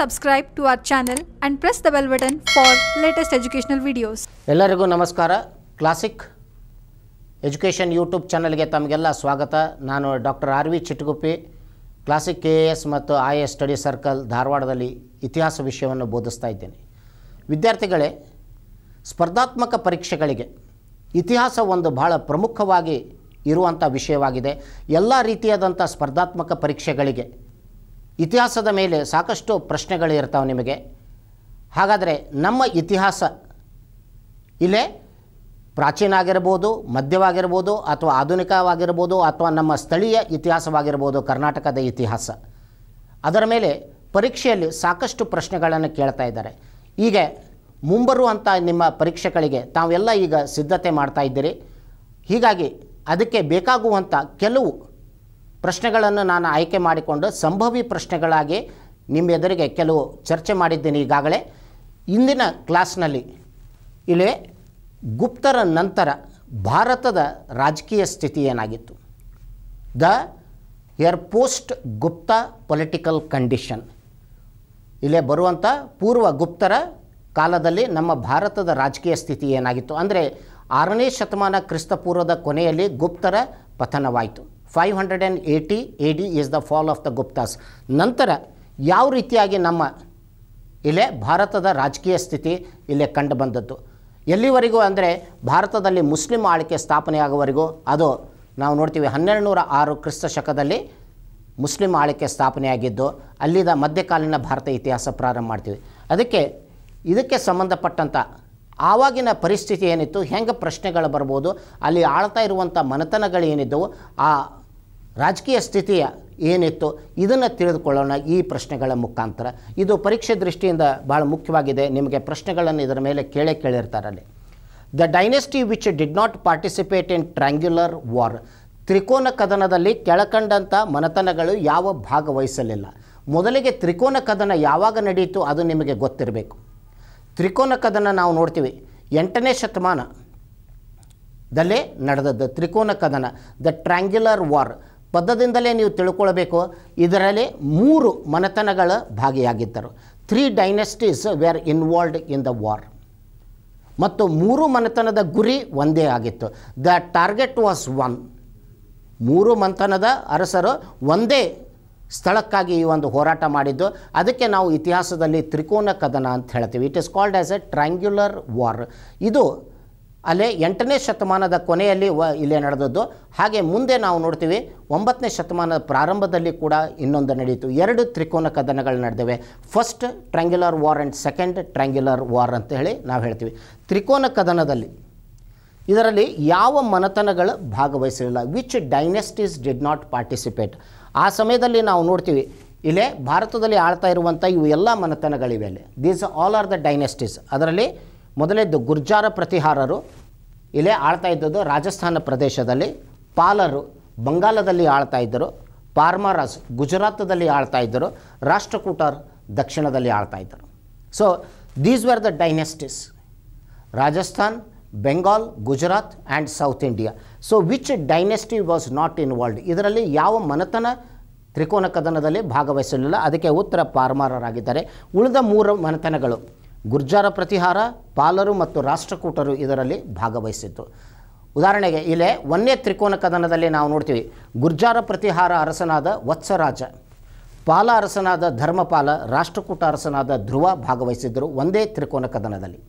Subscribe to our channel and press the bell button for latest educational videos. ಎಲ್ಲರಿಗೂ ನಮಸ್ಕಾರ classic Education YouTube ಚಾನಲ್ಗೆ ತಮಗೆಲ್ಲ ಸ್ವಾಗತ ನಾನು doctor R V Chitguppi classic K A S ಮತ್ತು I A S study circle ಧಾರವಾಡದಲ್ಲಿ ಇತಿಹಾಸ ವಿಷಯವನ್ನು ಬೋಧಿಸ್ತಾ ಇದ್ದೇನೆ ವಿದ್ಯಾರ್ಥಿಗಳೇ ಸ್ಪರ್ಧಾತ್ಮಕ ಪರೀಕ್ಷೆಗಳಿಗೆ ಇತಿಹಾಸ ಒಂದು ಬಹಳ ಪ್ರಮುಖವಾಗಿ ಇರುವಂಥ ವಿಷಯವಾಗಿದೆ ಎಲ್ಲ ರೀತಿಯಾದಂಥ ಸ್ಪರ್ಧಾತ್ಮಕ ಪರೀಕ್ಷೆಗಳಿಗೆ ಇತಿಹಾಸದ ಮೇಲೆ ಸಾಕಷ್ಟು ಪ್ರಶ್ನೆಗಳು ಇರ್ತಾವೆ ನಿಮಗೆ ಹಾಗಾದರೆ ನಮ್ಮ ಇತಿಹಾಸ ಇಲ್ಲೇ ಪ್ರಾಚೀನ ಆಗಿರ್ಬೋದು ಮಧ್ಯವಾಗಿರ್ಬೋದು ಅಥವಾ ಆಧುನಿಕವಾಗಿರ್ಬೋದು ಅಥವಾ ನಮ್ಮ ಸ್ಥಳೀಯ ಇತಿಹಾಸವಾಗಿರ್ಬೋದು ಕರ್ನಾಟಕದ ಇತಿಹಾಸ ಅದರ ಮೇಲೆ ಪರೀಕ್ಷೆಯಲ್ಲಿ ಸಾಕಷ್ಟು ಪ್ರಶ್ನೆಗಳನ್ನು ಕೇಳ್ತಾ ಇದ್ದಾರೆ ಈಗ ಮುಂಬರುವಂಥ ನಿಮ್ಮ ಪರೀಕ್ಷೆಗಳಿಗೆ ತಾವೆಲ್ಲ ಈಗ ಸಿದ್ಧತೆ ಮಾಡ್ತಾ ಇದ್ದೀರಿ ಹೀಗಾಗಿ ಅದಕ್ಕೆ ಬೇಕಾಗುವಂಥ ಕೆಲವು ಪ್ರಶ್ನೆಗಳನ್ನು ನಾನು ಆಯ್ಕೆ ಮಾಡಿಕೊಂಡು ಸಂಭವಿ ಪ್ರಶ್ನೆಗಳಾಗಿ ನಿಮ್ಮ ಎದುರಿಗೆ ಕೆಲವು ಚರ್ಚೆ ಮಾಡಿದ್ದೀನಿ ಈಗಾಗಲೇ ಇಂದಿನ ಕ್ಲಾಸ್ನಲ್ಲಿ ಇಲ್ಲಿ ಗುಪ್ತರ ನಂತರ ಭಾರತದ ರಾಜಕೀಯ ಸ್ಥಿತಿ ಏನಾಗಿತ್ತು the era post Gupta political condition ಇಲ್ಲೇ ಬರುವಂಥ ಪೂರ್ವ ಗುಪ್ತರ ಕಾಲದಲ್ಲಿ ನಮ್ಮ ಭಾರತದ ರಾಜಕೀಯ ಸ್ಥಿತಿ ಏನಾಗಿತ್ತು ಅಂದರೆ ಆರನೇ ಶತಮಾನ ಕ್ರಿಸ್ತಪೂರ್ವದ ಕೊನೆಯಲ್ಲಿ ಗುಪ್ತರ ಪತನವಾಯಿತು five hundred and eighty A D is the fall of the Guptas ನಂತರ ಯಾವ ರೀತಿಯಾಗಿ ನಮ್ಮ ಇಲ್ಲೇ ಭಾರತದ ರಾಜಕೀಯ ಸ್ಥಿತಿ ಇಲ್ಲೇ ಕಂಡು ಬಂದದ್ದು ಎಲ್ಲಿವರೆಗೂ ಅಂದರೆ ಭಾರತದಲ್ಲಿ ಮುಸ್ಲಿಂ ಆಳ್ವಿಕೆ ಸ್ಥಾಪನೆಯಾಗುವವರೆಗೂ ಅದು ನಾವು ನೋಡ್ತೀವಿ ಹನ್ನೆರಡು ನೂರ ಆರು ಕ್ರಿಸ್ತ ಶಕದಲ್ಲಿ ಮುಸ್ಲಿಂ ಆಳ್ವಿಕೆ ಸ್ಥಾಪನೆಯಾಗಿದ್ದು ಅಲ್ಲಿಂದ ಮಧ್ಯಕಾಲೀನ ಭಾರತ ಇತಿಹಾಸ ಪ್ರಾರಂಭ ಮಾಡ್ತೀವಿ ಅದಕ್ಕೆ ಇದಕ್ಕೆ ಸಂಬಂಧಪಟ್ಟಂಥ ಆವಾಗಿನ ಪರಿಸ್ಥಿತಿ ಏನಿತ್ತು ಹೆಂಗೆ ಪ್ರಶ್ನೆಗಳು ಬರ್ಬೋದು ಅಲ್ಲಿ ಆಳ್ತಾ ಇರುವಂಥ ಮನೆತನಗಳೇನಿದ್ದವು ಆ ರಾಜಕೀಯ ಸ್ಥಿತಿಯ ಏನಿತ್ತು ಇದನ್ನು ತಿಳಿದುಕೊಳ್ಳೋಣ ಈ ಪ್ರಶ್ನೆಗಳ ಮುಖಾಂತರ ಇದು ಪರೀಕ್ಷೆ ದೃಷ್ಟಿಯಿಂದ ಭಾಳ ಮುಖ್ಯವಾಗಿದೆ ನಿಮಗೆ ಪ್ರಶ್ನೆಗಳನ್ನು ಇದರ ಮೇಲೆ ಕೇಳೇ ಕೇಳಿರ್ತಾರಲ್ಲಿ the dynasty which did not participate in triangular war ತ್ರಿಕೋನ ಕದನದಲ್ಲಿ ಕೆಳಕಂಡಂಥ ಮನತನಗಳು ಯಾವ ಭಾಗವಹಿಸಲಿಲ್ಲ ಮೊದಲಿಗೆ ತ್ರಿಕೋನ ಕದನ ಯಾವಾಗ ನಡೆಯಿತು ಅದು ನಿಮಗೆ ಗೊತ್ತಿರಬೇಕು ತ್ರಿಕೋನ ಕದನ ನಾವು ನೋಡ್ತೀವಿ ಎಂಟನೇ ಶತಮಾನದಲ್ಲೇ ನಡೆದದ್ದು ತ್ರಿಕೋನ ಕದನ ದ ಟ್ರ್ಯಾಂಗ್ಯುಲರ್ ವಾರ್ ಪದದಿಂದಲೇ ನೀವು ತಿಳ್ಕೊಳ್ಬೇಕು ಇದರಲ್ಲಿ ಮೂರು ಮನೆತನಗಳು ಭಾಗಿಯಾಗಿದ್ದರು three dynasties were involved in the war ಮತ್ತು ಮೂರು ಮನೆತನದ ಗುರಿ ಒಂದೇ ಆಗಿತ್ತು ದ ಟಾರ್ಗೆಟ್ ವಾಸ್ ಒನ್ ಮೂರು ಮಂಥನದ ಅರಸರು ಒಂದೇ ಸ್ಥಳಕ್ಕಾಗಿ ಈ ಒಂದು ಹೋರಾಟ ಮಾಡಿದ್ದು ಅದಕ್ಕೆ ನಾವು ಇತಿಹಾಸದಲ್ಲಿ ತ್ರಿಕೋನ ಕದನ ಅಂತ ಹೇಳ್ತೀವಿ it is called as a triangular war ಇದು ಅಲ್ಲೇ ಎಂಟನೇ ಶತಮಾನದ ಕೊನೆಯಲ್ಲಿ ವ ಇಲ್ಲೇ ನಡೆದದ್ದು ಹಾಗೆ ಮುಂದೆ ನಾವು ನೋಡ್ತೀವಿ ಒಂಬತ್ತನೇ ಶತಮಾನದ ಪ್ರಾರಂಭದಲ್ಲಿ ಕೂಡ ಇನ್ನೊಂದು ನಡೆಯಿತು ಎರಡು ತ್ರಿಕೋನ ಕದನಗಳು ನಡೆದಿವೆ first triangular war and second triangular war ಅಂತ ಹೇಳಿ ನಾವು ಹೇಳ್ತೀವಿ ತ್ರಿಕೋನ ಕದನದಲ್ಲಿ ಇದರಲ್ಲಿ ಯಾವ ಮನತನಗಳು ಭಾಗವಹಿಸಲಿಲ್ಲ which dynasties did not participate ಆ ಸಮಯದಲ್ಲಿ ನಾವು ನೋಡ್ತೀವಿ ಇಲ್ಲೇ ಭಾರತದಲ್ಲಿ ಆಳ್ತಾ ಇರುವಂಥ ಇವು ಎಲ್ಲ ಮನತನಗಳಿವೆ ಅಲ್ಲಿ these all are the dynasties ಅದರಲ್ಲಿ ಮೊದಲೇದ್ದು ಗುರ್ಜಾರ ಪ್ರತಿಹಾರರು ಇಲ್ಲೇ ಆಳ್ತಾ ಇದ್ದದ್ದು ರಾಜಸ್ಥಾನ ಪ್ರದೇಶದಲ್ಲಿ ಪಾಲರು ಬಂಗಾಲದಲ್ಲಿ ಆಳ್ತಾ ಇದ್ದರು ಪಾರ್ಮಾರಾಸ್ ಗುಜರಾತದಲ್ಲಿ ಆಳ್ತಾ ಇದ್ದರು ರಾಷ್ಟ್ರಕೂಟರ್ ದಕ್ಷಿಣದಲ್ಲಿ ಆಳ್ತಾ ಇದ್ದರು so these were the dynasties Rajasthan Bengal Gujarat and south India so which dynasty was not involved ಇದರಲ್ಲಿ ಯಾವ ಮನತನ ತ್ರಿಕೋನ ಕದನದಲ್ಲಿ ಭಾಗವಹಿಸಲಿಲ್ಲ ಅದಕ್ಕೆ ಉತ್ತರ ಪಾರ್ಮಾರರಾಗಿದ್ದಾರೆ ಉಳಿದ ಮೂರು ಮನೆತನಗಳು ಗುರ್ಜಾರ ಪ್ರತಿಹಾರ ಪಾಲರು ಮತ್ತು ರಾಷ್ಟ್ರಕೂಟರು ಇದರಲ್ಲಿ ಭಾಗವಹಿಸಿತ್ತು ಉದಾಹರಣೆಗೆ ಇಲ್ಲಿ ಒಂದೇ ತ್ರಿಕೋನ ಕದನದಲ್ಲಿ ನಾವು ನೋಡ್ತೀವಿ ಗುರ್ಜಾರ ಪ್ರತಿಹಾರ ಅರಸನಾದ ವತ್ಸರಾಜ ಪಾಲ ಅರಸನಾದ ಧರ್ಮಪಾಲ ರಾಷ್ಟ್ರಕೂಟ ಅರಸನಾದ ಧ್ರುವ ಭಾಗವಹಿಸಿದ್ದರು ಒಂದೇ ತ್ರಿಕೋನ ಕದನದಲ್ಲಿ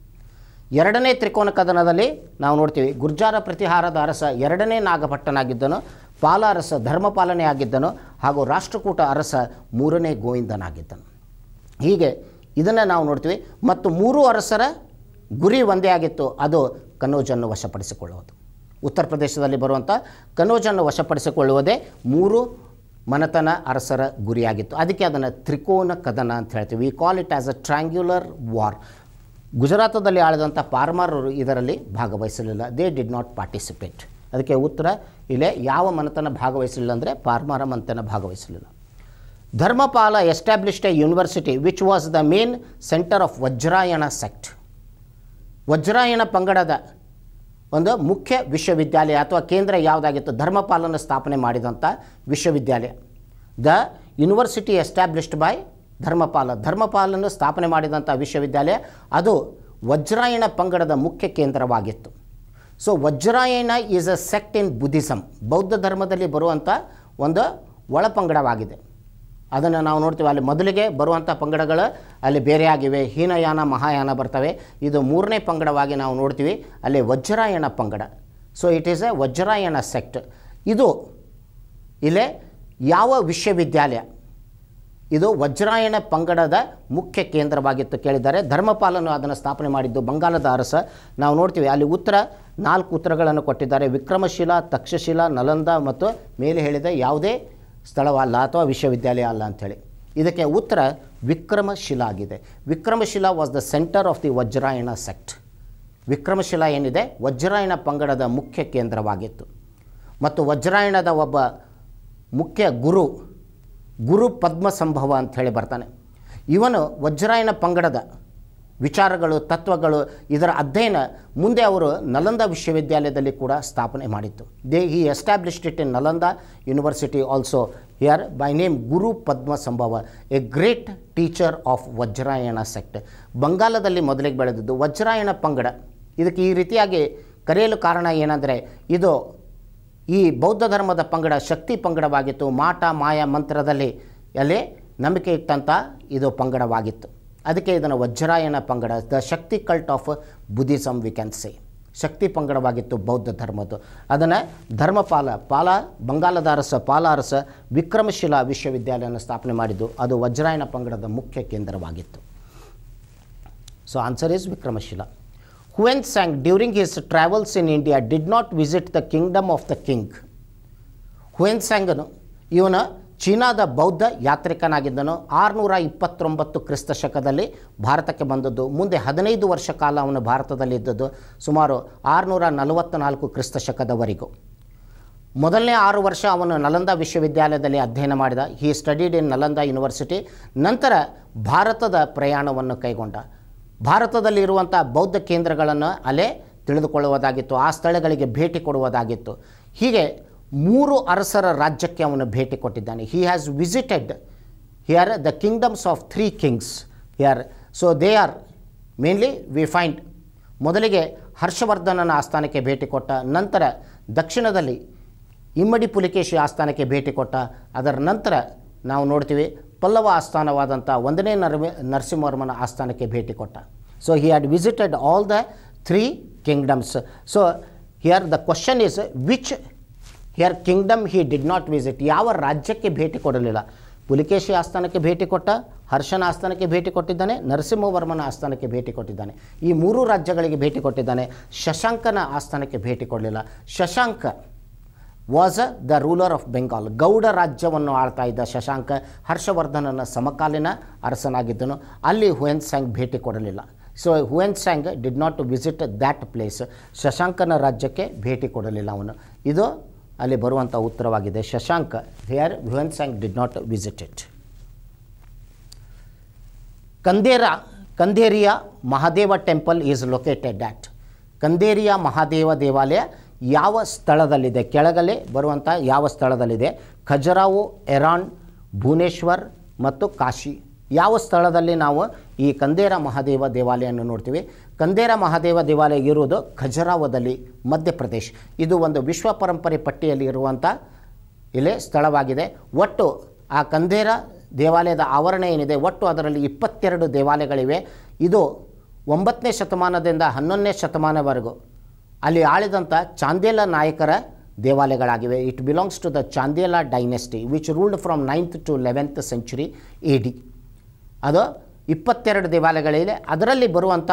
ಎರಡನೇ ತ್ರಿಕೋನ ಕದನದಲ್ಲಿ ನಾವು ನೋಡ್ತೀವಿ ಗುರ್ಜಾರ ಪ್ರತಿಹಾರದ ಅರಸ ಎರಡನೇ ನಾಗಭಟ್ಟನಾಗಿದ್ದನು ಪಾಲ ಅರಸ ಧರ್ಮಪಾಲನೆ ಆಗಿದ್ದನು ಹಾಗೂ ರಾಷ್ಟ್ರಕೂಟ ಅರಸ ಮೂರನೇ ಗೋವಿಂದನಾಗಿದ್ದನು ಹೀಗೆ ಇದನ್ನು ನಾವು ನೋಡ್ತೀವಿ ಮತ್ತು ಮೂರು ಅರಸರ ಗುರಿ ಒಂದೇ ಆಗಿತ್ತು ಅದು ಕನೋಜನ್ನು ವಶಪಡಿಸಿಕೊಳ್ಳುವುದು ಉತ್ತರ ಪ್ರದೇಶದಲ್ಲಿ ಬರುವಂಥ ಕನೋಜನ್ನು ವಶಪಡಿಸಿಕೊಳ್ಳುವುದೇ ಮೂರು ಮನತನ ಅರಸರ ಗುರಿಯಾಗಿತ್ತು ಅದಕ್ಕೆ ಅದನ್ನು ತ್ರಿಕೋನ ಕದನ ಅಂತ ಹೇಳ್ತೀವಿ we call it as a triangular war ಗುಜರಾತದಲ್ಲಿ ಆಳಿದಂಥ ಪಾರ್ಮರರು ಇದರಲ್ಲಿ ಭಾಗವಹಿಸಲಿಲ್ಲ ದೇ ಡಿಡ್ ನಾಟ್ ಪಾರ್ಟಿಸಿಪೇಟ್ ಅದಕ್ಕೆ ಉತ್ತರ ಇಲ್ಲೇ ಯಾವ ಮನತನ ಭಾಗವಹಿಸಲಿಲ್ಲ ಅಂದರೆ ಪಾರ್ಮರ ಮನತನ ಭಾಗವಹಿಸಲಿಲ್ಲ Dharmapala established a university which was the main center of Vajrayana sect. ವಜ್ರಾಯಣ ಪಂಗಡದ ಒಂದು ಮುಖ್ಯ ವಿಶ್ವವಿದ್ಯಾಲಯ ಅಥವಾ ಕೇಂದ್ರ ಯಾವುದಾಗಿತ್ತು ಧರ್ಮಪಾಲನ ಸ್ಥಾಪನೆ ಮಾಡಿದಂಥ ವಿಶ್ವವಿದ್ಯಾಲಯ the university established by Dharmapala ಧರ್ಮಪಾಲನ್ನು ಸ್ಥಾಪನೆ ಮಾಡಿದಂಥ ವಿಶ್ವವಿದ್ಯಾಲಯ ಅದು ವಜ್ರಾಯಣ ಪಂಗಡದ ಮುಖ್ಯ ಕೇಂದ್ರವಾಗಿತ್ತು so Vajrayana is a sect in Buddhism ಬೌದ್ಧ ಧರ್ಮದಲ್ಲಿ ಬರುವಂಥ ಒಂದು ಒಳಪಂಗಡವಾಗಿದೆ ಅದನ್ನು ನಾವು ನೋಡ್ತೀವಿ ಅಲ್ಲಿ ಮೊದಲಿಗೆ ಬರುವಂಥ ಪಂಗಡಗಳು ಅಲ್ಲಿ ಬೇರೆಯಾಗಿವೆ ಹೀನಯಾನ ಮಹಾಯಾನ ಬರ್ತವೆ ಇದು ಮೂರನೇ ಪಂಗಡವಾಗಿ ನಾವು ನೋಡ್ತೀವಿ ಅಲ್ಲಿ ವಜ್ರಾಯಣ ಪಂಗಡ so it is a Vajrayana sect ಇದು ಇಲ್ಲೇ ಯಾವ ವಿಶ್ವವಿದ್ಯಾಲಯ ಇದು ವಜ್ರಾಯಣ ಪಂಗಡದ ಮುಖ್ಯ ಕೇಂದ್ರವಾಗಿತ್ತು ಕೇಳಿದ್ದಾರೆ ಧರ್ಮಪಾಲನು ಅದನ್ನು ಸ್ಥಾಪನೆ ಮಾಡಿದ್ದು ಬಂಗಾಲದ ಅರಸ ನಾವು ನೋಡ್ತೀವಿ ಅಲ್ಲಿ ಉತ್ತರ ನಾಲ್ಕು ಉತ್ತರಗಳನ್ನು ಕೊಟ್ಟಿದ್ದಾರೆ ವಿಕ್ರಮಶಿಲಾ ತಕ್ಷಶಿಲಾ ನಲಂದ ಮತ್ತು ಮೇಲೆ ಹೇಳಿದ ಯಾವುದೇ ಸ್ಥಳವಲ್ಲ ಅಥವಾ ವಿಶ್ವವಿದ್ಯಾಲಯ ಅಲ್ಲ ಅಂಥೇಳಿ ಇದಕ್ಕೆ ಉತ್ತರ ವಿಕ್ರಮಶಿಲಾ ಆಗಿದೆ Vikramashila was the centre of the Vajrayana sect Vikramashila ಏನಿದೆ ವಜ್ರಾಯಣ ಪಂಗಡದ ಮುಖ್ಯ ಕೇಂದ್ರವಾಗಿತ್ತು ಮತ್ತು ವಜ್ರಾಯಣದ ಒಬ್ಬ ಮುಖ್ಯ ಗುರು ಗುರು ಪದ್ಮ ಸಂಭವ ಅಂಥೇಳಿ ಬರ್ತಾನೆ ಇವನು ವಜ್ರಾಯಣ ಪಂಗಡದ ವಿಚಾರಗಳು ತತ್ವಗಳು ಇದರ ಅಧ್ಯಯನ ಮುಂದೆ ಅವರು ನಲಂದ ವಿಶ್ವವಿದ್ಯಾಲಯದಲ್ಲಿ ಕೂಡ ಸ್ಥಾಪನೆ ಮಾಡಿತ್ತು ದೇ ಈ established it in Nalanda university also here by name Guru Padmasambhava a great teacher of Vajrayana sect ಬಂಗಾಲದಲ್ಲಿ ಮೊದಲಿಗೆ ಬೆಳೆದದ್ದು ವಜ್ರಾಯಣ ಪಂಗಡ ಇದಕ್ಕೆ ಈ ರೀತಿಯಾಗಿ ಕರೆಯಲು ಕಾರಣ ಏನಂದರೆ ಇದು ಈ ಬೌದ್ಧ ಧರ್ಮದ ಪಂಗಡ ಶಕ್ತಿ ಪಂಗಡವಾಗಿತ್ತು ಮಾಟ ಮಾಯ ಮಂತ್ರದಲ್ಲಿ ಅಲ್ಲಿ ನಂಬಿಕೆ ಇಟ್ಟಂಥ ಇದು ಪಂಗಡವಾಗಿತ್ತು ಅದಕ್ಕೆ ಇದನ್ನು ವಜ್ರಾಯನ ಪಂಗಡ the Shakti cult of Buddhism we can say Shakti ಪಂಗಡವಾಗಿತ್ತು ಬೌದ್ಧ ಧರ್ಮದ್ದು ಅದನ್ನು ಧರ್ಮಪಾಲ ಪಾಲ ಬಂಗಾಲದ ಅರಸ ಪಾಲ ಅರಸ ವಿಕ್ರಮಶಿಲಾ ವಿಶ್ವವಿದ್ಯಾಲಯವನ್ನು ಸ್ಥಾಪನೆ ಮಾಡಿದ್ದು ಅದು ವಜ್ರಾಯನ ಪಂಗಡದ ಮುಖ್ಯ ಕೇಂದ್ರವಾಗಿತ್ತು so answer is Vikramashila Hiuen Tsang during his travels in India did not visit the kingdom of the king Hiuen ಸ್ಯಾಂಗನು ಇವನ ಚೀನಾದ ಬೌದ್ಧ ಯಾತ್ರಿಕನಾಗಿದ್ದನು ಆರುನೂರ ಇಪ್ಪತ್ತೊಂಬತ್ತು ಕ್ರಿಸ್ತ ಶಕದಲ್ಲಿ ಭಾರತಕ್ಕೆ ಬಂದದ್ದು ಮುಂದೆ ಹದಿನೈದು ವರ್ಷ ಕಾಲ ಅವನು ಭಾರತದಲ್ಲಿದ್ದದ್ದು ಸುಮಾರು ಆರುನೂರ ನಲವತ್ತ್ನಾಲ್ಕು ಕ್ರಿಸ್ತ ಶಕದವರೆಗೂ ಮೊದಲನೇ ಆರು ವರ್ಷ ಅವನು ನಲಂದ ವಿಶ್ವವಿದ್ಯಾಲಯದಲ್ಲಿ ಅಧ್ಯಯನ ಮಾಡಿದ he studied in Nalanda university ನಂತರ ಭಾರತದ ಪ್ರಯಾಣವನ್ನು ಕೈಗೊಂಡ ಭಾರತದಲ್ಲಿರುವಂಥ ಬೌದ್ಧ ಕೇಂದ್ರಗಳನ್ನು ಅಲೆ ತಿಳಿದುಕೊಳ್ಳುವುದಾಗಿತ್ತು ಆ ಸ್ಥಳಗಳಿಗೆ ಭೇಟಿ ಕೊಡುವುದಾಗಿತ್ತು ಹೀಗೆ ಮೂರು ಅರಸರ ರಾಜ್ಯಕ್ಕೆ ಅವನು ಭೇಟಿ ಕೊಟ್ಟಿದ್ದಾನೆ he has visited here the kingdoms of three kings here so they are mainly we find ಮೊದಲಿಗೆ ಹರ್ಷವರ್ಧನನ ಆಸ್ಥಾನಕ್ಕೆ ಭೇಟಿ ಕೊಟ್ಟ ನಂತರ ದಕ್ಷಿಣದಲ್ಲಿ ಇಮ್ಮಡಿ ಪುಲಿಕೇಶಿ ಆಸ್ಥಾನಕ್ಕೆ ಭೇಟಿ ಕೊಟ್ಟ ಅದರ ನಂತರ ನಾವು ನೋಡ್ತೀವಿ ಪಲ್ಲವ ಆಸ್ಥಾನವಾದಂಥ ಒಂದನೇ ನರ್ಮ ನರಸಿಂಹವರ್ಮನ ಆಸ್ಥಾನಕ್ಕೆ ಭೇಟಿ ಕೊಟ್ಟ so he had visited all the three kingdoms so here the question is which here kingdom he did not visit ಯಾವ ರಾಜ್ಯಕ್ಕೆ ಭೇಟಿ ಕೊಡಲಿಲ್ಲ ಪುಲಿಕೇಶಿ ಆಸ್ಥಾನಕ್ಕೆ ಭೇಟಿ ಕೊಟ್ಟ ಹರ್ಷನ ಆಸ್ಥಾನಕ್ಕೆ ಭೇಟಿ ಕೊಟ್ಟಿದ್ದಾನೆ ನರಸಿಂಹವರ್ಮನ ಆಸ್ಥಾನಕ್ಕೆ ಭೇಟಿ ಕೊಟ್ಟಿದ್ದಾನೆ ಈ ಮೂರು ರಾಜ್ಯಗಳಿಗೆ ಭೇಟಿ ಕೊಟ್ಟಿದ್ದಾನೆ ಶಶಾಂಕನ ಆಸ್ಥಾನಕ್ಕೆ ಭೇಟಿ ಕೊಡಲಿಲ್ಲ Shashanka was the ruler of Bengal Gauda ರಾಜ್ಯವನ್ನು ಆಳ್ತಾ ಇದ್ದ ಶಶಾಂಕ ಹರ್ಷವರ್ಧನನ ಸಮಕಾಲೀನ ಅರಸನಾಗಿದ್ದನು ಅಲ್ಲಿ ಹುಯನ್ ಸ್ಯಾಂಗ್ ಭೇಟಿ ಕೊಡಲಿಲ್ಲ so Hiuen Tsang did not visit that place ಶಶಾಂಕನ ರಾಜ್ಯಕ್ಕೆ ಭೇಟಿ ಕೊಡಲಿಲ್ಲ ಅವನು ಇದು ಅಲ್ಲಿ ಬರುವಂಥ ಉತ್ತರವಾಗಿದೆ Shashank here Hiuen Tsang did not visit it Kandariya Kandariya Mahadeva temple is located at Kandariya Mahadeva ದೇವಾಲಯ ಯಾವ ಸ್ಥಳದಲ್ಲಿದೆ ಕೆಳಗಲೆ ಬರುವಂಥ ಯಾವ ಸ್ಥಳದಲ್ಲಿದೆ ಖಜರಾವು ಎರಾನ್ ಭುವನೇಶ್ವರ್ ಮತ್ತು ಕಾಶಿ ಯಾವ ಸ್ಥಳದಲ್ಲಿ ನಾವು ಈ ಕಂದೇರ ಮಹಾದೇವ ದೇವಾಲಯವನ್ನು ನೋಡ್ತೀವಿ ಕಂದೇರ ಮಹಾದೇವ ದೇವಾಲಯ ಇರುವುದು ಖಜರಾವದಲ್ಲಿ ಮಧ್ಯಪ್ರದೇಶ್ ಇದು ಒಂದು ವಿಶ್ವ ಪರಂಪರೆ ಪಟ್ಟಿಯಲ್ಲಿ ಇರುವಂಥ ಇಲ್ಲಿ ಸ್ಥಳವಾಗಿದೆ ಒಟ್ಟು ಆ ಕಂದೇರ ದೇವಾಲಯದ ಆವರಣ ಏನಿದೆ ಒಟ್ಟು ಅದರಲ್ಲಿ ಇಪ್ಪತ್ತೆರಡು ದೇವಾಲಯಗಳಿವೆ ಇದು ಒಂಬತ್ತನೇ ಶತಮಾನದಿಂದ ಹನ್ನೊಂದನೇ ಶತಮಾನವರೆಗೂ ಅಲ್ಲಿ ಆಳಿದಂಥ ಚಾಂದೇಲ ನಾಯಕರ ದೇವಾಲಯಗಳಾಗಿವೆ it belongs to the Chandela dynasty which ruled from ninth to eleventh century A D ಅದು ಇಪ್ಪತ್ತೆರಡು ದೇವಾಲಯಗಳಿದೆ ಅದರಲ್ಲಿ ಬರುವಂಥ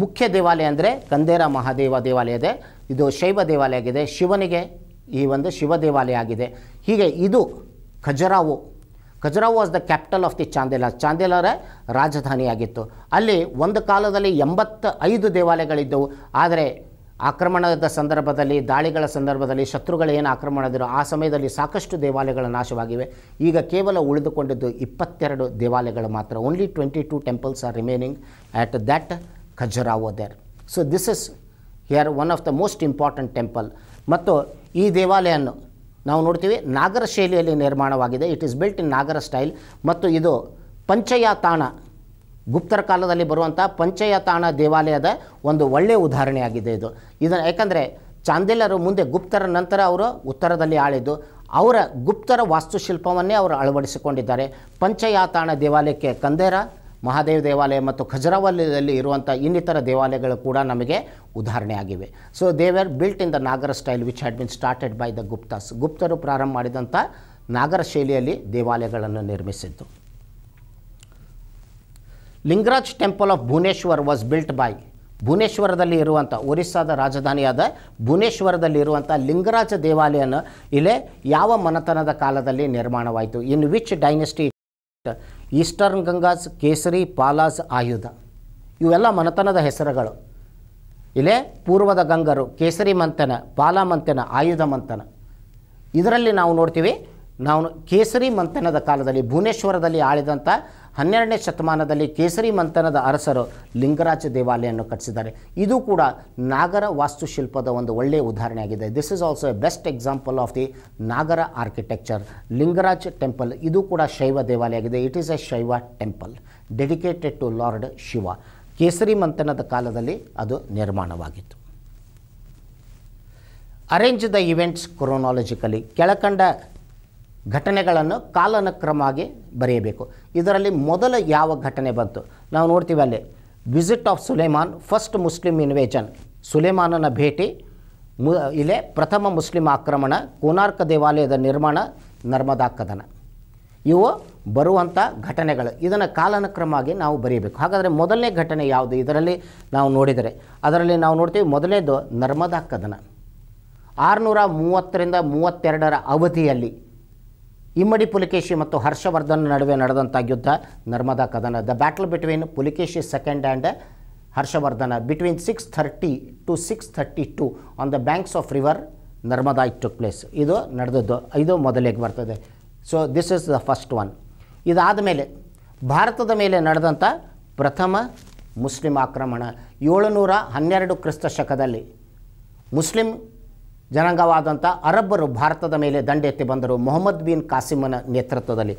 ಮುಖ್ಯ ದೇವಾಲಯ ಅಂದರೆ ಕಂದೇರ ಮಹಾದೇವ ದೇವಾಲಯ ಇದೆ ಇದು ಶೈವ ದೇವಾಲಯ ಆಗಿದೆ ಶಿವನಿಗೆ ಈ ಒಂದು ಶಿವ ದೇವಾಲಯ ಆಗಿದೆ ಹೀಗೆ ಇದು Khajuraho Khajuraho was the capital of the Chandela ಚಾಂದೇಲರ ರಾಜಧಾನಿಯಾಗಿತ್ತು ಅಲ್ಲಿ ಒಂದು ಕಾಲದಲ್ಲಿ ಎಂಬತ್ತ ಐದು ದೇವಾಲಯಗಳಿದ್ದವು ಆದರೆ ಆಕ್ರಮಣದ ಸಂದರ್ಭದಲ್ಲಿ ದಾಳಿಗಳ ಸಂದರ್ಭದಲ್ಲಿ ಶತ್ರುಗಳು ಏನು ಆಕ್ರಮಣದಿರೋ ಆ ಸಮಯದಲ್ಲಿ ಸಾಕಷ್ಟು ದೇವಾಲಯಗಳ ನಾಶವಾಗಿವೆ ಈಗ ಕೇವಲ ಉಳಿದುಕೊಂಡಿದ್ದು ಇಪ್ಪತ್ತೆರಡು ದೇವಾಲಯಗಳು ಮಾತ್ರ only twenty two temples are remaining at that Khajuraho there so this is here one of the most important temple ಮತ್ತು ಈ ದೇವಾಲಯವನ್ನು ನಾವು ನೋಡ್ತೀವಿ ನಾಗರ ಶೈಲಿಯಲ್ಲಿ ನಿರ್ಮಾಣವಾಗಿದೆ it is built in Nagara style ಮತ್ತು ಇದು ತಾಣ ಗುಪ್ತರ ಕಾಲದಲ್ಲಿ ಬರುವಂಥ ಪಂಚಯತಾಣ ದೇವಾಲಯದ ಒಂದು ಒಳ್ಳೆಯ ಉದಾಹರಣೆಯಾಗಿದೆ ಇದು ಇದನ್ನು ಯಾಕಂದರೆ ಚಾಂದೇಲರು ಮುಂದೆ ಗುಪ್ತರ ನಂತರ ಅವರು ಉತ್ತರದಲ್ಲಿ ಆಳಿದ್ದು ಅವರ ಗುಪ್ತರ ವಾಸ್ತುಶಿಲ್ಪವನ್ನೇ ಅವರು ಅಳವಡಿಸಿಕೊಂಡಿದ್ದಾರೆ ಪಂಚಯಾತಾಣ ದೇವಾಲಯಕ್ಕೆ ಕಂದೇರ ಮಹಾದೇವ ದೇವಾಲಯ ಮತ್ತು ಖಜರಾವಲಯದಲ್ಲಿ ಇರುವಂಥ ಇನ್ನಿತರ ದೇವಾಲಯಗಳು ಕೂಡ ನಮಗೆ ಉದಾಹರಣೆ ಆಗಿವೆ so they were built in the Nagara style which had been started by the Guptas ಗುಪ್ತರು ಪ್ರಾರಂಭ ಮಾಡಿದಂಥ ನಾಗರ ಶೈಲಿಯಲ್ಲಿ ದೇವಾಲಯಗಳನ್ನು ನಿರ್ಮಿಸಿದ್ದು Lingaraj temple of Bhubaneswar was built by ಭುವನೇಶ್ವರದಲ್ಲಿ ಇರುವಂಥ ಒರಿಸ್ಸಾದ ರಾಜಧಾನಿಯಾದ ಭುವನೇಶ್ವರದಲ್ಲಿ ಇರುವಂಥ ಲಿಂಗರಾಜ ದೇವಾಲಯನ ಇಲ್ಲೇ ಯಾವ ಮನತನದ ಕಾಲದಲ್ಲಿ ನಿರ್ಮಾಣವಾಯಿತು in which dynasty eastern Gangas Kesari Palas ಆಯುಧ ಇವೆಲ್ಲ ಮನತನದ ಹೆಸರುಗಳು ಇಲ್ಲೇ ಪೂರ್ವದ ಗಂಗರು ಕೇಸರಿ ಮಂಥನ ಪಾಲಾ ಮಂಥನ ಆಯುಧ ಮಂಥನ ಇದರಲ್ಲಿ ನಾವು ನೋಡ್ತೀವಿ ನಾವು ಕೇಸರಿ ಮಂಥನದ ಕಾಲದಲ್ಲಿ ಭುವನೇಶ್ವರದಲ್ಲಿ ಆಳಿದಂಥ ಹನ್ನೆರಡನೇ ಶತಮಾನದಲ್ಲಿ ಕೇಸರಿ ಮಂಥನದ ಅರಸರು ಲಿಂಗರಾಜ ದೇವಾಲಯವನ್ನು ಕಟ್ಟಿಸಿದ್ದಾರೆ ಇದು ಕೂಡ ನಾಗರ ವಾಸ್ತುಶಿಲ್ಪದ ಒಂದು ಒಳ್ಳೆಯ ಉದಾಹರಣೆಯಾಗಿದೆ this is also a best example of the Nagara architecture Lingaraj temple ಇದು ಕೂಡ ಶೈವ ದೇವಾಲಯ ಆಗಿದೆ it is a Shaiva temple dedicated to lord Shiva Kesari ಮಂಥನದ ಕಾಲದಲ್ಲಿ ಅದು ನಿರ್ಮಾಣವಾಗಿತ್ತು ಅರೇಂಜ್ ದ ಇವೆಂಟ್ಸ್ ಕ್ರೋನಾಲಜಿಕಲಿ ಕೆಳಕಂಡ ಘಟನೆಗಳನ್ನು ಕಾಲನಕ್ರಮವಾಗಿ ಬರೆಯಬೇಕು ಇದರಲ್ಲಿ ಮೊದಲ ಯಾವ ಘಟನೆ ಬಂತು ನಾವು ನೋಡ್ತೀವಿ ಅಲ್ಲಿ visit of Suleman first Muslim invasion ಸುಲೇಮಾನನ ಭೇಟಿ ಮು ಇಲ್ಲೇ ಪ್ರಥಮ ಮುಸ್ಲಿಂ ಆಕ್ರಮಣ ಕೋನಾರ್ಕ ದೇವಾಲಯದ ನಿರ್ಮಾಣ ನರ್ಮದಾ ಕದನ ಇವು ಬರುವಂಥ ಘಟನೆಗಳು ಇದನ್ನು ಕಾಲಾನುಕ್ರಮವಾಗಿ ನಾವು ಬರೆಯಬೇಕು ಹಾಗಾದರೆ ಮೊದಲನೇ ಘಟನೆ ಯಾವುದು ಇದರಲ್ಲಿ ನಾವು ನೋಡಿದರೆ ಅದರಲ್ಲಿ ನಾವು ನೋಡ್ತೀವಿ ಮೊದಲನೇದು ನರ್ಮದಾ ಕದನ ಆರುನೂರ ಮೂವತ್ತರಿಂದ ಮೂವತ್ತೆರಡರ ಅವಧಿಯಲ್ಲಿ ಇಮ್ಮಡಿ ಪುಲಿಕೇಶಿ ಮತ್ತು ಹರ್ಷವರ್ಧನ್ ನಡುವೆ ನಡೆದಂಥ ಯುದ್ಧ ನರ್ಮದಾ ಕದನ the battle between Pulakeshi second and Harshavardhana between six thirty two six thirty two on the banks of river Narmada it took place ಇದು ನಡೆದದ್ದು ಇದು ಮೊದಲಿಗೆ ಬರ್ತದೆ so this is the first one ಇದಾದ ಮೇಲೆ ಭಾರತದ ಮೇಲೆ ನಡೆದಂಥ ಪ್ರಥಮ ಮುಸ್ಲಿಂ ಆಕ್ರಮಣ ಏಳುನೂರ ಹನ್ನೆರಡು ಕ್ರಿಸ್ತ ಶಕದಲ್ಲಿ ಮುಸ್ಲಿಂ ಜನಾಂಗವಾದಂಥ ಅರಬ್ಬರು ಭಾರತದ ಮೇಲೆ ದಂಡೆತ್ತಿ ಬಂದರು ಮೊಹಮ್ಮದ್ ಬಿನ್ ಕಾಸಿಮನ ನೇತೃತ್ವದಲ್ಲಿ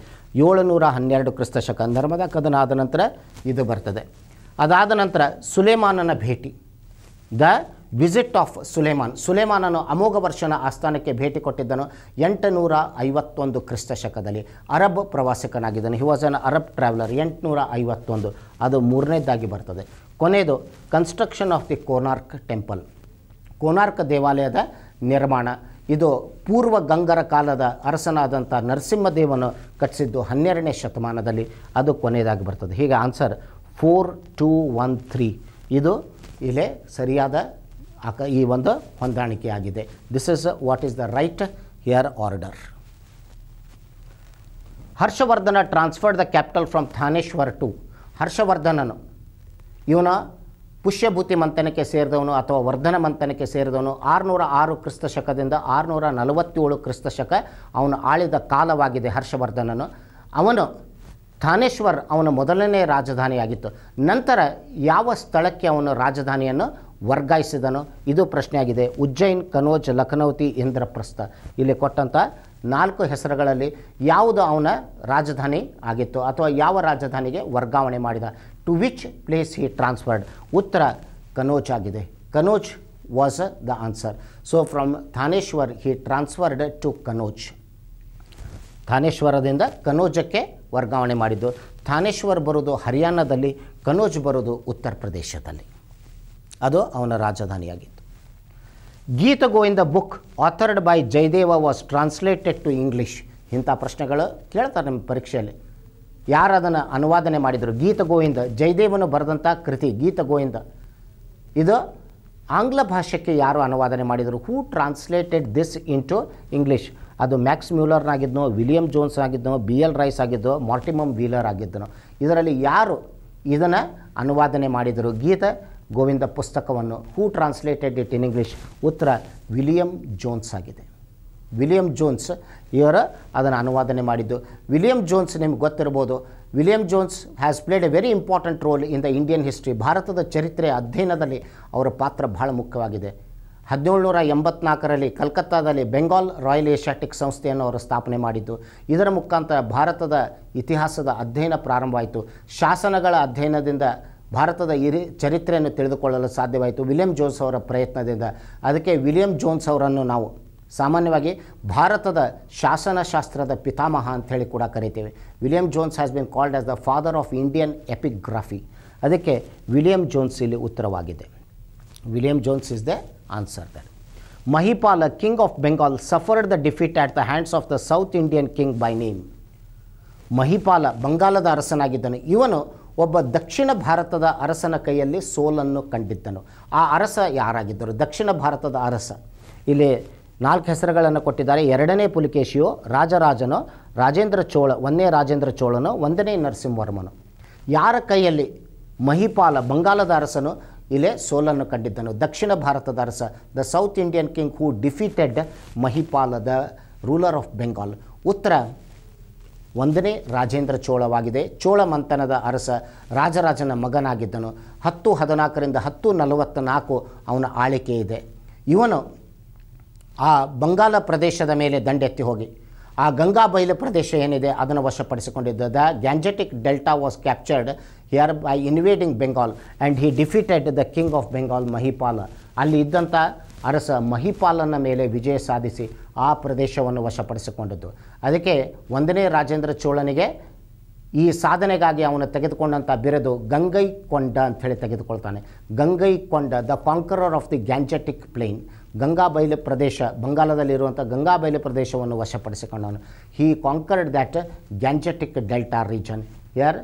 ಏಳುನೂರ ಹನ್ನೆರಡು ಕ್ರಿಸ್ತಶಕ ಧರ್ಮದ ಕದನ ಆದ ನಂತರ ಇದು ಬರ್ತದೆ ಅದಾದ ನಂತರ ಸುಲೇಮಾನನ ಭೇಟಿ ದ ವಿಸಿಟ್ ಆಫ್ ಸುಲೇಮಾನ್ ಸುಲೇಮಾನನು ಅಮೋಘ ವರ್ಷನ ಆಸ್ಥಾನಕ್ಕೆ ಭೇಟಿ ಕೊಟ್ಟಿದ್ದನು ಎಂಟುನೂರ ಐವತ್ತೊಂದು ಶಕದಲ್ಲಿ ಅರಬ್ ಪ್ರವಾಸಿಕನಾಗಿದ್ದಾನೆ he was an Arab traveller ಎಂಟುನೂರ ಐವತ್ತೊಂದು ಅದು ಮೂರನೇದಾಗಿ ಬರ್ತದೆ ಕೊನೆಯದು construction of the Konark temple Konark ದೇವಾಲಯದ ನಿರ್ಮಾಣ ಇದು ಪೂರ್ವ ಗಂಗರ ಕಾಲದ ಅರಸನಾದಂಥ ನರಸಿಂಹದೇವನು ಕಟ್ಟಿಸಿದ್ದು ಹನ್ನೆರಡನೇ ಶತಮಾನದಲ್ಲಿ ಅದು ಕೊನೆಯದಾಗಿ ಬರ್ತದೆ ಹೀಗೆ answer four two one three ಇದು ಇಲ್ಲೇ ಸರಿಯಾದ ಅಕ ಈ ಒಂದು ಹೊಂದಾಣಿಕೆಯಾಗಿದೆ this is what is the right here order Harshavardhana transferred the capital from Thaneshwar to ಹರ್ಷವರ್ಧನನು ಇವನ ಪುಷ್ಯಭೂತಿ ಮಂಥನಕ್ಕೆ ಸೇರಿದವನು ಅಥವಾ ವರ್ಧನ ಮಂಥನಕ್ಕೆ ಸೇರಿದವನು ಆರುನೂರ ಆರು ಕ್ರಿಸ್ತ ಶಕದಿಂದ ಆರುನೂರ ನಲವತ್ತೇಳು ಕ್ರಿಸ್ತ ಶಕ ಅವನು ಆಳಿದ ಕಾಲವಾಗಿದೆ ಹರ್ಷವರ್ಧನನು ಅವನು ಥಾನೇಶ್ವರ್ ಅವನ ಮೊದಲನೇ ರಾಜಧಾನಿಯಾಗಿತ್ತು ನಂತರ ಯಾವ ಸ್ಥಳಕ್ಕೆ ಅವನು ರಾಜಧಾನಿಯನ್ನು ವರ್ಗಾಯಿಸಿದನು ಇದು ಪ್ರಶ್ನೆಯಾಗಿದೆ ಉಜ್ಜೈನ್ ಕನೋಜ್ ಲಖನೌತಿ ಇಂದ್ರಪ್ರಸ್ಥ ಇಲ್ಲಿ ಕೊಟ್ಟಂಥ ನಾಲ್ಕು ಹೆಸರುಗಳಲ್ಲಿ ಯಾವುದು ಅವನ ರಾಜಧಾನಿ ಆಗಿತ್ತು ಅಥವಾ ಯಾವ ರಾಜಧಾನಿಗೆ ವರ್ಗಾವಣೆ ಮಾಡಿದ to which place he transferred ಉತ್ತರ ಕನೋಜ್ ಆಗಿದೆ Kannauj was the answer so from Thaneshwar he transferred to Kannauj ಥಾನೇಶ್ವರದಿಂದ ಕನೋಜಕ್ಕೆ ವರ್ಗಾವಣೆ ಮಾಡಿದ್ದು ಥಾನೇಶ್ವರ್ ಬರೋದು ಹರಿಯಾಣದಲ್ಲಿ ಕನೋಜ್ ಬರೋದು ಉತ್ತರ ಪ್ರದೇಶದಲ್ಲಿ ಅದು ಅವನ ರಾಜಧಾನಿಯಾಗಿತ್ತು Gita Govinda book authored by Jayadeva was translated to English ಇಂಥ ಪ್ರಶ್ನೆಗಳು ಕೇಳ್ತಾರೆ ನಿಮ್ಮ ಪರೀಕ್ಷೆಯಲ್ಲಿ ಯಾರು ಅದನ್ನು ಅನುವಾದನೆ ಮಾಡಿದರು ಗೀತ ಗೋವಿಂದ ಜಯದೇವನು ಬರೆದಂಥ ಕೃತಿ ಗೀತ ಗೋವಿಂದ ಇದು ಆಂಗ್ಲ ಭಾಷೆಗೆ ಯಾರು ಅನುವಾದನೆ ಮಾಡಿದರು who translated this into English ಅದು ಮ್ಯಾಕ್ಸ್ ಮ್ಯೂಲರ್ನಾಗಿದ್ದನೋ ವಿಲಿಯಂ ಜೋನ್ಸ್ ಆಗಿದ್ದನೋ ಬಿ ಎಲ್ ರೈಸ್ ಆಗಿದ್ದೋ ಮಾರ್ಟಿಮಮ್ ವೀಲರ್ ಆಗಿದ್ದನು ಇದರಲ್ಲಿ ಯಾರು ಇದನ್ನು ಅನುವಾದನೆ ಮಾಡಿದರು ಗೀತ ಗೋವಿಂದ ಪುಸ್ತಕವನ್ನು who translated it in English ಉತ್ತರ ವಿಲಿಯಂ ಜೋನ್ಸ್ ಆಗಿದೆ ವಿಲಿಯಂ ಜೋನ್ಸ್ ಇವರ ಅದನ್ನು ಅನುವಾದನೆ ಮಾಡಿದ್ದು ವಿಲಿಯಂ ಜೋನ್ಸ್ ನಿಮ್ಗೆ ಗೊತ್ತಿರ್ಬೋದು William Jones has played a very important role in the Indian history ಭಾರತದ ಚರಿತ್ರೆ ಅಧ್ಯಯನದಲ್ಲಿ ಅವರ ಪಾತ್ರ ಬಹಳ ಮುಖ್ಯವಾಗಿದೆ ನೂರ ಎಂಬತ್ನಾಲ್ಕರಲ್ಲಿ ಕಲ್ಕತ್ತಾದಲ್ಲಿ ಬೆಂಗಾಲ್ ರಾಯಲ್ ಏಷ್ಯಾಟಿಕ್ ಸಂಸ್ಥೆಯನ್ನು ಅವರು ಸ್ಥಾಪನೆ ಮಾಡಿದ್ದು ಇದರ ಮುಖಾಂತರ ಭಾರತದ ಇತಿಹಾಸದ ಅಧ್ಯಯನ ಪ್ರಾರಂಭವಾಯಿತು ಶಾಸನಗಳ ಅಧ್ಯಯನದಿಂದ ಭಾರತದ ಇರಿ ಚರಿತ್ರೆಯನ್ನು ತಿಳಿದುಕೊಳ್ಳಲು ಸಾಧ್ಯವಾಯಿತು ವಿಲಿಯಂ ಜೋನ್ಸ್ ಅವರ ಪ್ರಯತ್ನದಿಂದ ಅದಕ್ಕೆ ವಿಲಿಯಂ ಜೋನ್ಸ್ ಅವರನ್ನು ನಾವು ಸಾಮಾನ್ಯವಾಗಿ ಭಾರತದ ಶಾಸನಶಾಸ್ತ್ರದ ಪಿತಾಮಹ ಹೇಳಿ ಕೂಡ ಕರಿತೇವೆ William Jones has been called as the father of Indian epigraphy ಅದಕ್ಕೆ ವಿಲಿಯಂ ಜೋನ್ಸ್ ಇಲ್ಲಿ ಉತ್ತರವಾಗಿದೆ William Jones is the answer that Mahipala king of Bengal suffered the defeat at the hands of the South Indian king by name Mahipala ಬಂಗಾಲದ ಅರಸನಾಗಿದ್ದನು ಇವನು ಒಬ್ಬ ದಕ್ಷಿಣ ಭಾರತದ ಅರಸನ ಕೈಯಲ್ಲಿ ಸೋಲನ್ನು ಕಂಡಿದ್ದನು ಆ ಅರಸ ಯಾರಾಗಿದ್ದರು ದಕ್ಷಿಣ ಭಾರತದ ಅರಸ ಇಲ್ಲಿ ನಾಲ್ಕು ಹೆಸರುಗಳನ್ನು ಕೊಟ್ಟಿದ್ದಾರೆ ಎರಡನೇ ಪುಲಿಕೇಶಿಯು ರಾಜರಾಜನೋ ರಾಜೇಂದ್ರ ಚೋಳ ಒಂದನೇ ರಾಜೇಂದ್ರ ಚೋಳನೋ ಒಂದನೇ ನರಸಿಂಹವರ್ಮನು ಯಾರ ಕೈಯಲ್ಲಿ ಮಹಿಪಾಲ ಬಂಗಾಲದ ಅರಸನು ಇಲ್ಲೇ ಸೋಲನ್ನು ಕಂಡಿದ್ದನು ದಕ್ಷಿಣ ಭಾರತದ ಅರಸ the South Indian king who defeated Mahipala the ruler of Bengal ಉತ್ತರ ಒಂದನೇ ರಾಜೇಂದ್ರ ಚೋಳವಾಗಿದೆ ಚೋಳ ಮಂಥನದ ಅರಸ ರಾಜರಾಜನ ಮಗನಾಗಿದ್ದನು ಹತ್ತು ಹದಿನಾಲ್ಕರಿಂದ ಹತ್ತು ನಲವತ್ತು ನಾಲ್ಕು ಅವನ ಆಳಿಕೆ ಇದೆ ಇವನು ಆ ಬಂಗಾಲ ಪ್ರದೇಶದ ಮೇಲೆ ದಂಡೆತ್ತಿ ಹೋಗಿ ಆ ಗಂಗಾ ಬಯಲು ಪ್ರದೇಶ ಏನಿದೆ ಅದನ್ನು ವಶಪಡಿಸಿಕೊಂಡಿದ್ದ the Gangetic delta was captured here by invading Bengal and he defeated the king of Bengal Mahipala ಅಲ್ಲಿ ಇದ್ದಂಥ ಅರಸ ಮಹಿಪಾಲನ ಮೇಲೆ ವಿಜಯ ಸಾಧಿಸಿ ಆ ಪ್ರದೇಶವನ್ನು ವಶಪಡಿಸಿಕೊಂಡಿದ್ದು ಅದಕ್ಕೆ ಒಂದನೇ ರಾಜೇಂದ್ರ ಚೋಳನಿಗೆ ಈ ಸಾಧನೆಗಾಗಿ ಅವನು ತೆಗೆದುಕೊಂಡಂಥ ಬಿರದು ಗಂಗೈಕೊಂಡ ಅಂಥೇಳಿ ತೆಗೆದುಕೊಳ್ತಾನೆ Gangaikonda the conqueror of the Gangetic plain Ganga ಬಯಲು ಪ್ರದೇಶ ಬಂಗಾಲದಲ್ಲಿರುವಂಥ ಗಂಗಾ ಬಯಲು ಪ್ರದೇಶವನ್ನು ವಶಪಡಿಸಿಕೊಂಡವನು he conquered that Gangetic delta region ಯಾರ್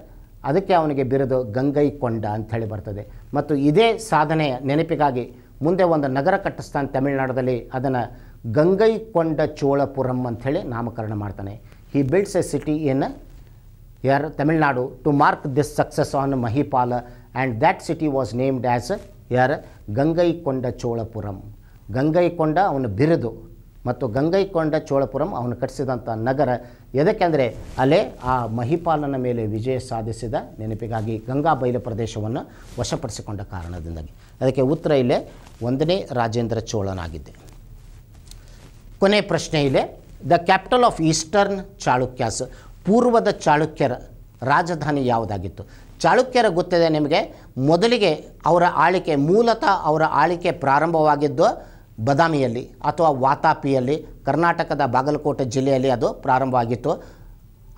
ಅದಕ್ಕೆ ಅವನಿಗೆ ಬಿರುದು ಗಂಗೈಕೊಂಡ ಅಂಥೇಳಿ ಬರ್ತದೆ ಮತ್ತು ಇದೇ ಸಾಧನೆಯ ನೆನಪಿಗಾಗಿ ಮುಂದೆ ಒಂದು ನಗರ ಕಟ್ಟಸ್ಥಾನ ತಮಿಳುನಾಡದಲ್ಲಿ ಅದನ್ನು ಗಂಗೈಕೊಂಡ ಚೋಳಪುರಂ ಅಂಥೇಳಿ ನಾಮಕರಣ ಮಾಡ್ತಾನೆ he builds a city in ಯಾರ್ Tamil Nadu to mark this success on Mahipala and that city was named as ಯಾರ್ ಗಂಗೈಕೊಂಡ ಚೋಳಪುರಂ ಗಂಗೈಕೊಂಡ ಅವನು ಬಿರುದು ಮತ್ತು ಗಂಗೈಕೊಂಡ ಚೋಳಪುರಂ ಅವನು ಕಟ್ಟಿಸಿದಂಥ ನಗರ ಅಂದರೆ ಅಲೆ ಆ ಮಹಿಪಾಲನ ಮೇಲೆ ವಿಜಯ ಸಾಧಿಸಿದ ನೆನಪಿಗಾಗಿ ಗಂಗಾ ಬಯಲು ಪ್ರದೇಶವನ್ನು ವಶಪಡಿಸಿಕೊಂಡ ಕಾರಣದಿಂದಾಗಿ ಅದಕ್ಕೆ ಉತ್ತರ ಇಲ್ಲೇ ಒಂದನೇ ರಾಜೇಂದ್ರ ಚೋಳನಾಗಿದ್ದೆ ಕೊನೆ ಪ್ರಶ್ನೆ ಇಲ್ಲೇ the capital of eastern Chalukyas ಪೂರ್ವದ ಚಾಳುಕ್ಯರ ರಾಜಧಾನಿ ಯಾವುದಾಗಿತ್ತು ಚಾಳುಕ್ಯರ ಗೊತ್ತಿದೆ ನಿಮಗೆ ಮೊದಲಿಗೆ ಅವರ ಆಳಿಕೆ ಮೂಲತಃ ಅವರ ಆಳಿಕೆ ಪ್ರಾರಂಭವಾಗಿದ್ದು ಬದಾಮಿಯಲ್ಲಿ ಅಥವಾ ವಾತಾಪಿಯಲ್ಲಿ ಕರ್ನಾಟಕದ ಬಾಗಲಕೋಟೆ ಜಿಲ್ಲೆಯಲ್ಲಿ ಅದು ಪ್ರಾರಂಭವಾಗಿತ್ತು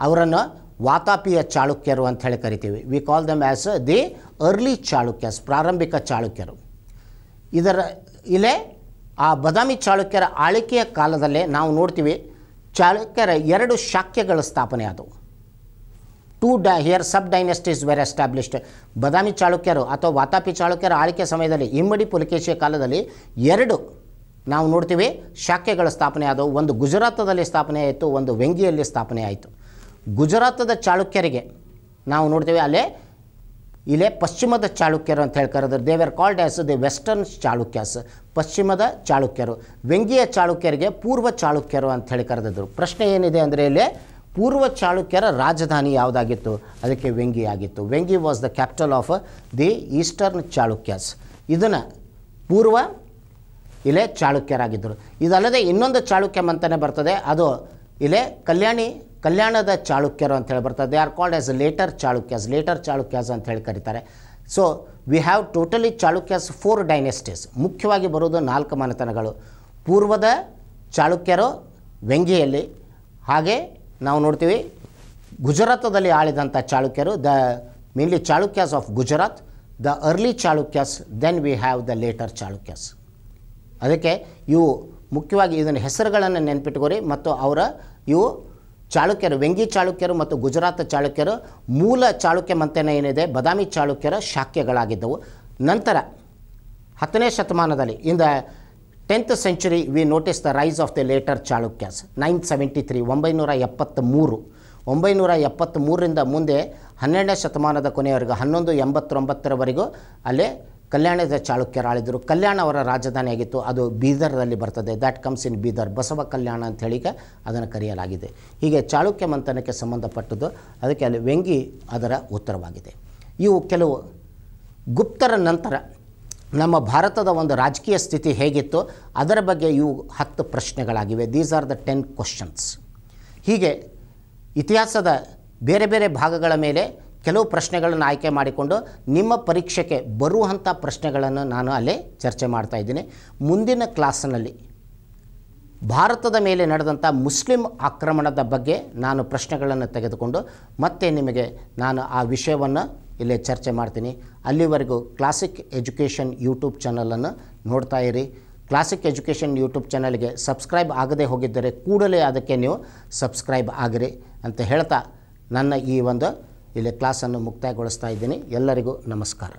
ಅವರನ್ನು ವಾತಾಪಿಯ ಚಾಳುಕ್ಯರು ಅಂತ ಹೇಳಿ ಕರಿತೀವಿ we call them as the early Chalukyas ಪ್ರಾರಂಭಿಕ ಚಾಳುಕ್ಯರು ಇದರ ಇಲ್ಲೇ ಆ ಬದಾಮಿ ಚಾಳುಕ್ಯರ ಆಳ್ವಿಕೆಯ ಕಾಲದಲ್ಲೇ ನಾವು ನೋಡ್ತೀವಿ ಚಾಳುಕ್ಯರ ಎರಡು ಶಾಖ್ಯಗಳ ಸ್ಥಾಪನೆ ಅದು two the here sub dynasties were established Badami ಚಾಳುಕ್ಯರು ಅಥವಾ ವಾತಾಪಿ ಚಾಳುಕ್ಯರ ಆಳಿಕೆ ಸಮಯದಲ್ಲಿ ಇಮ್ಮಡಿ ಪುಲಕೇಶಿಯ ಕಾಲದಲ್ಲಿ ಎರಡು ನಾವು ನೋಡ್ತೀವಿ ಶಾಖೆಗಳ ಸ್ಥಾಪನೆ ಆದವು ಒಂದು ಗುಜರಾತದಲ್ಲಿ ಸ್ಥಾಪನೆ ಆಯಿತು ಒಂದು ವೆಂಗಿಯಲ್ಲಿ ಸ್ಥಾಪನೆ ಆಯಿತು ಗುಜರಾತದ ಚಾಳುಕ್ಯರಿಗೆ ನಾವು ನೋಡ್ತೀವಿ ಅಲ್ಲೇ ಇಲ್ಲೇ ಪಶ್ಚಿಮದ ಚಾಳುಕ್ಯರು ಅಂತ ಹೇಳಿ ಕರೆದ್ರು were called as the western Chalukyas ಪಶ್ಚಿಮದ ಚಾಳುಕ್ಯರು ವ್ಯಂಗ್ಯ ಚಾಳುಕ್ಯರಿಗೆ ಪೂರ್ವ ಚಾಳುಕ್ಯರು ಅಂತ ಹೇಳಿ ಕರೆದಿದ್ರು ಪ್ರಶ್ನೆ ಏನಿದೆ ಅಂದರೆ ಇಲ್ಲಿ ಪೂರ್ವ ಚಾಳುಕ್ಯರ ರಾಜಧಾನಿ ಯಾವುದಾಗಿತ್ತು ಅದಕ್ಕೆ ವ್ಯಂಗಿ ಆಗಿತ್ತು Vengi was the capital of the eastern Chalukyas ಇದನ್ನು ಪೂರ್ವ ಇಲ್ಲೇ ಚಾಳುಕ್ಯರಾಗಿದ್ದರು ಇದಲ್ಲದೆ ಇನ್ನೊಂದು ಚಾಳುಕ್ಯ ಅಂತಲೇ ಬರ್ತದೆ ಅದು ಇಲ್ಲೇ ಕಲ್ಯಾಣಿ ಕಲ್ಯಾಣದ ಚಾಳುಕ್ಯರು ಅಂತ ಹೇಳಿ ಬರ್ತದೆ they are called as later Chalukyas later Chalukyas ಅಂತ ಹೇಳಿ ಕರೀತಾರೆ so we have totally Chalukyas four dynasties ಮುಖ್ಯವಾಗಿ ಬರೋದು ನಾಲ್ಕು ಮನೆತನಗಳು ಪೂರ್ವದ ಚಾಳುಕ್ಯರು ವ್ಯಂಗ್ಯಲ್ಲಿ ಹಾಗೆ ನಾವು ನೋಡ್ತೀವಿ ಗುಜರಾತದಲ್ಲಿ ಆಳಿದಂಥ ಚಾಳುಕ್ಯರು the mainly Chalukyas of Gujarat the early Chalukyas then we have the later Chalukyas ಅದಕ್ಕೆ ಇವು ಮುಖ್ಯವಾಗಿ ಇದನ್ನು ಹೆಸರುಗಳನ್ನು ನೆನಪಿಟ್ಕೋರಿ ಮತ್ತು ಅವರ ಇವು ಚಾಳುಕ್ಯರು ವೆಂಗಿ ಚಾಳುಕ್ಯರು ಮತ್ತು ಗುಜರಾತ್ ಚಾಳುಕ್ಯರು ಮೂಲ ಚಾಳುಕ್ಯ ಮಂತೆನ ಏನಿದೆ ಬದಾಮಿ ಚಾಳುಕ್ಯರ ಶಾಖೆಗಳಾಗಿದ್ದವು ನಂತರ ಹತ್ತನೇ ಶತಮಾನದಲ್ಲಿ ಇಂದ tenth century we notice the rise of the later Chalukyas nine seventy three ಒಂಬೈನೂರ ಎಪ್ಪತ್ತ್ಮೂರು ಒಂಬೈನೂರ ಎಪ್ಪತ್ತ್ಮೂರರಿಂದ ಮುಂದೆ ಹನ್ನೆರಡನೇ ಶತಮಾನದ ಕೊನೆಯವರೆಗೂ ಹನ್ನೊಂದು ಎಂಬತ್ತೊಂಬತ್ತರವರೆಗೂ ಅಲ್ಲೇ ಕಲ್ಯಾಣದ ಚಾಳುಕ್ಯರಾಳಿದರು ಕಲ್ಯಾಣ ಅವರ ರಾಜಧಾನಿಯಾಗಿತ್ತು ಅದು ಬೀದರ್ದಲ್ಲಿ ಬರ್ತದೆ that comes in Bidar Basava Kalyana ಅಂತ ಹೇಳಿಕೆ ಅದನ್ನು ಕರೆಯಲಾಗಿದೆ ಹೀಗೆ ಚಾಳುಕ್ಯ ಮಂಥನಕ್ಕೆ ಸಂಬಂಧಪಟ್ಟದ್ದು ಅದಕ್ಕೆ ಅಲ್ಲಿ ವ್ಯಂಗಿ ಅದರ ಉತ್ತರವಾಗಿದೆ ಇವು ಕೆಲವು ಗುಪ್ತರ ನಂತರ ನಮ್ಮ ಭಾರತದ ಒಂದು ರಾಜಕೀಯ ಸ್ಥಿತಿ ಹೇಗಿತ್ತು ಅದರ ಬಗ್ಗೆ ಇವು ಹತ್ತು ಪ್ರಶ್ನೆಗಳಾಗಿವೆ these are the ten questions ಹೀಗೆ ಇತಿಹಾಸದ ಬೇರೆ ಬೇರೆ ಭಾಗಗಳ ಮೇಲೆ ಕೆಲವು ಪ್ರಶ್ನೆಗಳನ್ನು ಆಯ್ಕೆ ಮಾಡಿಕೊಂಡು ನಿಮ್ಮ ಪರೀಕ್ಷೆಗೆ ಬರುವಂಥ ಪ್ರಶ್ನೆಗಳನ್ನು ನಾನು ಅಲ್ಲೇ ಚರ್ಚೆ ಮಾಡ್ತಾ ಇದ್ದೀನಿ ಮುಂದಿನ ಕ್ಲಾಸ್ನಲ್ಲಿ ಭಾರತದ ಮೇಲೆ ನಡೆದಂಥ ಮುಸ್ಲಿಂ ಆಕ್ರಮಣದ ಬಗ್ಗೆ ನಾನು ಪ್ರಶ್ನೆಗಳನ್ನು ತೆಗೆದುಕೊಂಡು ಮತ್ತೆ ನಿಮಗೆ ನಾನು ಆ ವಿಷಯವನ್ನು ಇಲ್ಲೇ ಚರ್ಚೆ ಮಾಡ್ತೀನಿ ಅಲ್ಲಿವರೆಗೂ ಕ್ಲಾಸಿಕ್ ಎಜುಕೇಷನ್ ಯೂಟ್ಯೂಬ್ ಚಾನಲನ್ನು ನೋಡ್ತಾ ಇರಿ ಕ್ಲಾಸಿಕ್ ಎಜುಕೇಷನ್ ಯೂಟ್ಯೂಬ್ ಚಾನಲ್ಗೆ ಸಬ್ಸ್ಕ್ರೈಬ್ ಆಗದೆ ಹೋಗಿದ್ದರೆ ಕೂಡಲೇ ಅದಕ್ಕೆ ನೀವು ಸಬ್ಸ್ಕ್ರೈಬ್ ಆಗಿರಿ ಅಂತ ಹೇಳ್ತಾ ನನ್ನ ಈ ಒಂದು ಇಲ್ಲಿ ಕ್ಲಾಸನ್ನು ಮುಕ್ತಾಯಗೊಳಿಸ್ತಾ ಇದ್ದೀನಿ ಎಲ್ಲರಿಗೂ ನಮಸ್ಕಾರ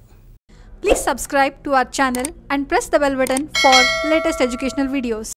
please subscribe to our channel and press bell button for latest educational videos